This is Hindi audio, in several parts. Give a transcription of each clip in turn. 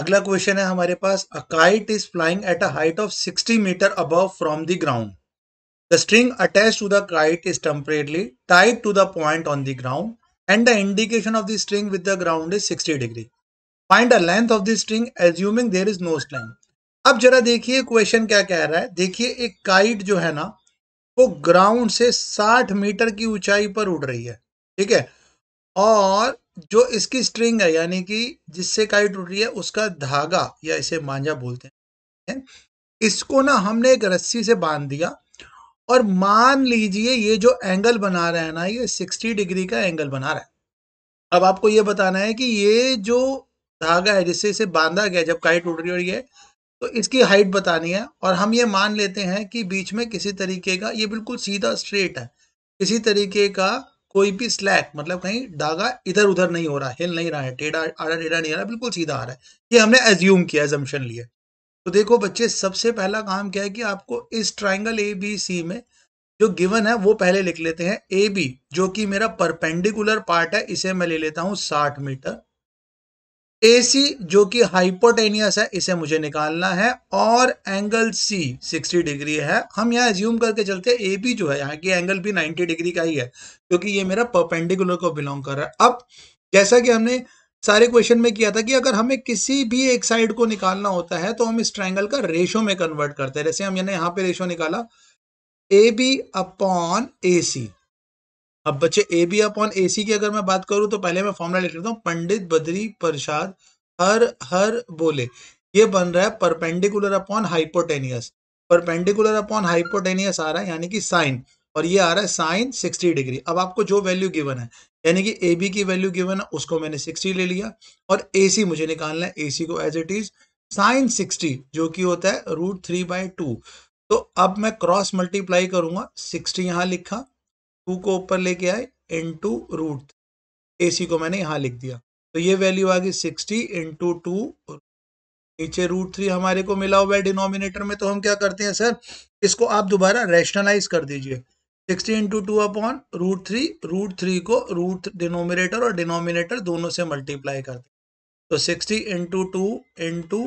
अगला क्वेश्चन है हमारे पास a kite is flying at a height of 60 metre above from the ground the string attached to the kite is temporarily tight to the point on the ground and the indication of the string with the ground is 60 degree find the length of the string assuming there is no slang अब जरा देखिए क्वेश्चन क्या कह रहा है देखिए एक काइट जो है ना वो ग्राउंड से 60 मीटर की ऊंचाई पर उड़ रही है ठीक है और जो इसकी स्ट्रिंग है यानी कि जिससे काई टूट रही है उसका धागा या इसे मांझा बोलते हैं इसको ना हमने एक रस्सी से बांध दिया और मान लीजिए ये जो एंगल बना रहा है ना ये 60 डिग्री का एंगल बना रहा है अब आपको ये बताना है कि ये जो धागा है जिससे इसे बांधा गया जब काई टूट रही हो रही है तो इसकी हाइट बतानी है और हम ये मान लेते हैं कि बीच में किसी तरीके का ये बिल्कुल सीधा स्ट्रेट है किसी तरीके का कोई भी स्लैक मतलब कहीं धागा इधर उधर नहीं हो रहा हिल नहीं रहा है टेढ़ा आड़ा टेढ़ा नहीं आ रहा बिल्कुल सीधा आ रहा है ये हमने एज्यूम किया एजम्पन लिया तो देखो बच्चे सबसे पहला काम क्या है कि आपको इस ट्राइंगल ए बी सी में जो गिवन है वो पहले लिख लेते हैं ए बी जो कि मेरा परपेंडिकुलर पार्ट है इसे मैं ले लेता हूँ साठ मीटर सी जो कि हाइपोटेनियस है इसे मुझे निकालना है और एंगल सी 60 डिग्री है हम यहाँ एज्यूम करके चलते हैं ए बी जो है यहाँ की एंगल भी 90 डिग्री का ही है क्योंकि ये मेरा परपेंडिकुलर को बिलोंग कर रहा है अब जैसा कि हमने सारे क्वेश्चन में किया था कि अगर हमें किसी भी एक साइड को निकालना होता है तो हम इस ट्रैंगल का रेशो में कन्वर्ट करते हैं जैसे हम यहाँ पे रेशो निकाला ए बी अपॉन ए सी अब बच्चे ए बी अपॉन ए सी की अगर मैं बात करूं तो पहले मैं फॉर्मुला लिख लेता हूँ पंडित बद्री प्रसाद हर हर बोले ये बन रहा है perpendicular upon hypotenuse perpendicular upon hypotenuse आ रहा है यानी कि साइन और ये आ रहा है साइन 60 डिग्री अब आपको जो वैल्यू गिवन है यानी कि ए बी की वैल्यू गिवन है उसको मैंने 60 ले लिया और ए सी मुझे निकालना है ए सी को एज इट इज साइन 60 जो कि होता है रूट थ्री बाय टू तो अब मैं क्रॉस मल्टीप्लाई करूंगा 60 यहाँ लिखा टू को ऊपर लेके आए इन टू रूट ए सी को मैंने यहाँ लिख दिया तो ये वैल्यू आ गई सिक्सटी इंटू टू नीचे रूट थ्री हमारे को मिला हुआ है डिनोमिनेटर में तो हम क्या करते हैं सर इसको आप दोबारा रैशनलाइज कर दीजिए sixty into two upon root three root three को रूट डिनोमिनेटर और डिनोमिनेटर दोनों से मल्टीप्लाई करते हैं तो sixty into two into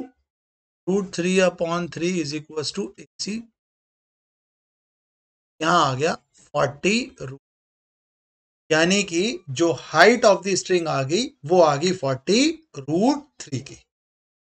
root three upon three is equal to A C यहाँ आ गया फोर्टी रूट यानी कि जो हाइट ऑफ द स्ट्रिंग आ गई वो आ गई फोर्टी रूट थ्री की